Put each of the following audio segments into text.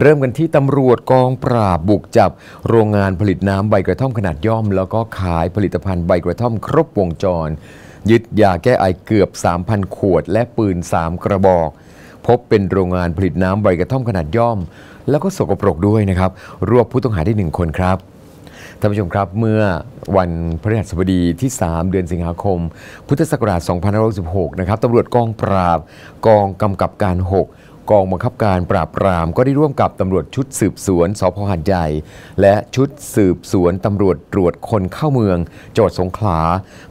เริ่มกันที่ตำรวจกองปราบบุกจับโรงงานผลิตน้ำใบกระท่อมขนาดย่อม แล้วก็ขายผลิตภัณฑ์ใบกระท่อมครบวงจร ยึดยาแก้ไอเกือบ 3,000 ขวดและปืน 3 กระบอก พบเป็นโรงงานผลิตน้ำใบกระท่อมขนาดย่อม แล้วก็สกปรกด้วยนะครับ รวบผู้ต้องหาได้หนึ่งคนครับท่านผู้ชมครับเมื่อวันพฤหัสบดีที่ 3 เดือนสิงหาคม พุทธศักราช 2516นะครับตำรวจกองปราบกองกำกับการ6กองบังคับการปราบปราม ก็ได้ร่วมกับตำรวจชุดสืบสวนสพหัดใหญ่ และชุดสืบสวนตำรวจตรวจคนเข้าเมืองจังหวัดสงขลา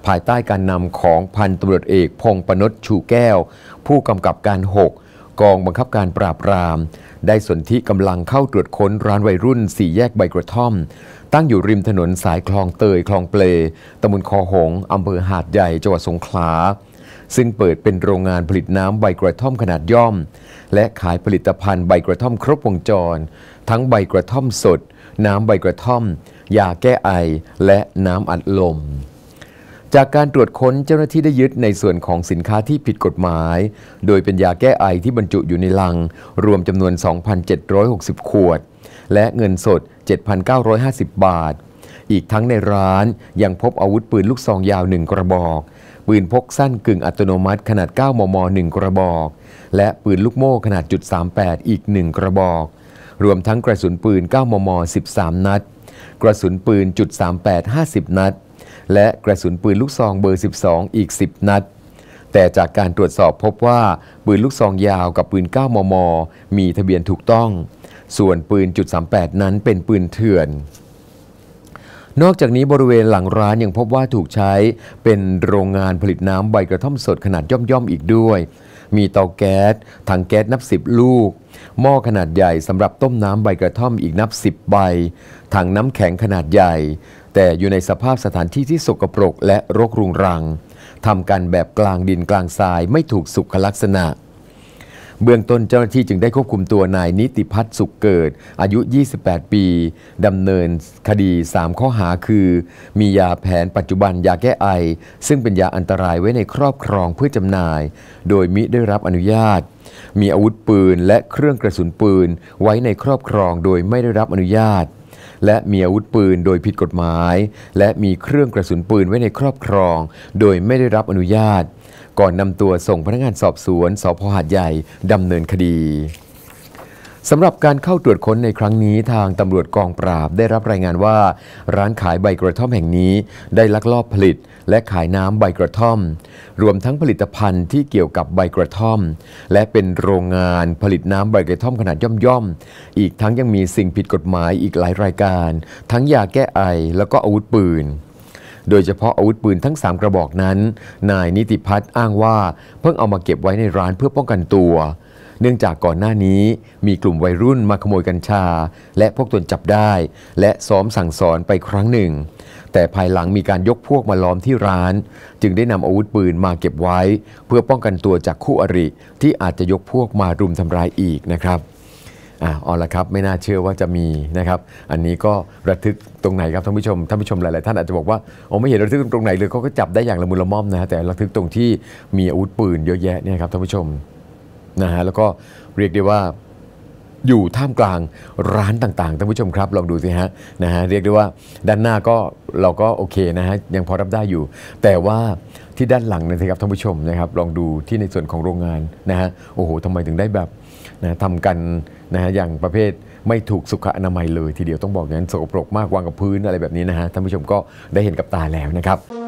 ภายใต้การนำของพันตำรวจเอกพงปนศชูแก้ว ผู้กำกับการ 6 กองบังคับการปราบปรามได้สนธิกำลังเข้าตรวจค้นร้านวัยรุ่นสี่แยกใบกระท่อมตั้งอยู่ริมถนนสายคลองเตยคลองเปลตำบลคอหงอำเภอหาดใหญ่จังหวัดสงขลาซึ่งเปิดเป็นโรงงานผลิตน้ำใบกระท่อมขนาดย่อม และขายผลิตภัณฑ์ใบกระท่อมครบวงจร ทั้งใบกระท่อมสด น้ำใบกระท่อม ยาแก้ไอ และน้ำอัดลม จากการตรวจค้นเจ้าหน้าที่ได้ยึดในส่วนของสินค้าที่ผิดกฎหมาย โดยเป็นยาแก้ไอที่บรรจุอยู่ในลัง รวมจำนวน 2,760 ขวด และเงินสด 7,950 บาทอีกทั้งในร้านยังพบอาวุธปืนลูกซองยาวหนึ่งกระบอก ปืนพกสั้นกึ่งอัตโนมัติขนาด 9 มม1 กระบอกและปืนลูกโม่ขนาดจุด38อีก 1 กระบอก รวมทั้งกระสุนปืน 9 มม 13 นัด กระสุนปืนจุด38 50 นัด และกระสุนปืนลูกซองเบอร์ 12 อีก 10 นัด แต่จากการตรวจสอบพบว่าปืนลูกซองยาวกับปืน 9 มม มีทะเบียนถูกต้องส่วนปืนจุด38นั้นเป็นปืนเถื่อนนอกจากนี้บริเวณหลังร้านยังพบว่าถูกใช้เป็นโรงงานผลิตน้ำใบกระท่อมสดขนาดย่อม ๆ อีกด้วย มีเตาแก๊สถังแก๊สนับสิบลูกหม้อขนาดใหญ่สำหรับต้มน้ำใบกระท่อมอีกนับสิบใบถังน้ำแข็งขนาดใหญ่ แต่อยู่ในสภาพสถานที่ที่สกปรกและรกรุงรัง ทำกันแบบกลางดินกลางทรายไม่ถูกสุขลักษณะเบื้องต้นเจ้าหน้าที่จึงได้ควบคุมตัวนายนิติพัฒน์สุขเกิด อายุ 28 ปี ดำเนินคดี 3 ข้อหาคือ มี ยาแผนปัจจุบันยาแก้ไอ ซึ่งเป็นยาอันตรายไว้ในครอบครองเพื่อจำหน่าย โดยมิได้รับอนุญาต มีอาวุธปืนและเครื่องกระสุนปืนไว้ในครอบครองโดยไม่ได้รับอนุญาต และมีอาวุธปืนโดยผิดกฎหมาย และมีเครื่องกระสุนปืนไว้ในครอบครอง โดยไม่ได้รับอนุญาตก่อนนำตัวส่งพนักงานสอบสวนสพหาดใหญ่ดำเนินคดีสำหรับการเข้าตรวจค้นในครั้งนี้ทางตำรวจกองปราบได้รับรายงานว่า ร้านขายใบกระท่อมแห่งนี้ได้ลักลอบผลิตและขายน้ำใบกระท่อม รวมทั้งผลิตภัณฑ์ที่เกี่ยวกับใบกระท่อม และเป็นโรงงานผลิตน้ำใบกระท่อมขนาดย่อมๆอีกทั้งยังมีสิ่งผิดกฎหมายอีกหลายรายการ ทั้งยาแก้ไอแล้วก็อาวุธปืนโดยเฉพาะอาวุธปืนทั้ง3กระบอกนั้น นายนิติพัฒน์อ้างว่าเพิ่งเอามาเก็บไว้ในร้านเพื่อป้องกันตัว เนื่องจากก่อนหน้านี้มีกลุ่มวัยรุ่นมาขโมยกัญชา และพวกตนจับได้ และซ้อมสั่งสอนไปครั้งหนึ่ง แต่ภายหลังมีการยกพวกมาล้อมที่ร้าน จึงได้นำอาวุธปืนมาเก็บไว้ เพื่อป้องกันตัวจากคู่อริที่อาจจะยกพวกมารุมทำร้ายอีกนะครับอ่ะเอาละครับ ไม่น่าเชื่อว่าจะมีนะครับ อันนี้ก็ระทึกตรงไหนครับท่านผู้ชมท่านผู้ชมหลายๆท่านอาจจะบอกว่าโอ้ไม่เห็นระทึกตรงไหนเลยเขาก็จับได้อย่างละมุนละม่อมนะแต่ระทึกตรงที่มีอาวุธปืนเยอะแยะเนี่ยครับท่านผู้ชมนะฮะแล้วก็เรียกได้ว่าอยู่ท่ามกลางร้านต่างๆท่านผู้ชมครับลองดูสิฮะนะฮะเรียกได้ว่าด้านหน้าก็เราก็โอเคนะฮะยังพอรับได้อยู่ แต่ว่าที่ด้านหลังนะครับท่านผู้ชมนะครับลองดูที่ในส่วนของโรงงานนะฮะโอ้โหทำไมถึงได้แบบนะทำกันนะฮะอย่างประเภทไม่ถูกสุขอนามัยเลย ทีเดียวต้องบอกงั้น สกปรกมากวางกับพื้นอะไรแบบนี้นะฮะ ท่านผู้ชมก็ได้เห็นกับตาแล้วนะครับ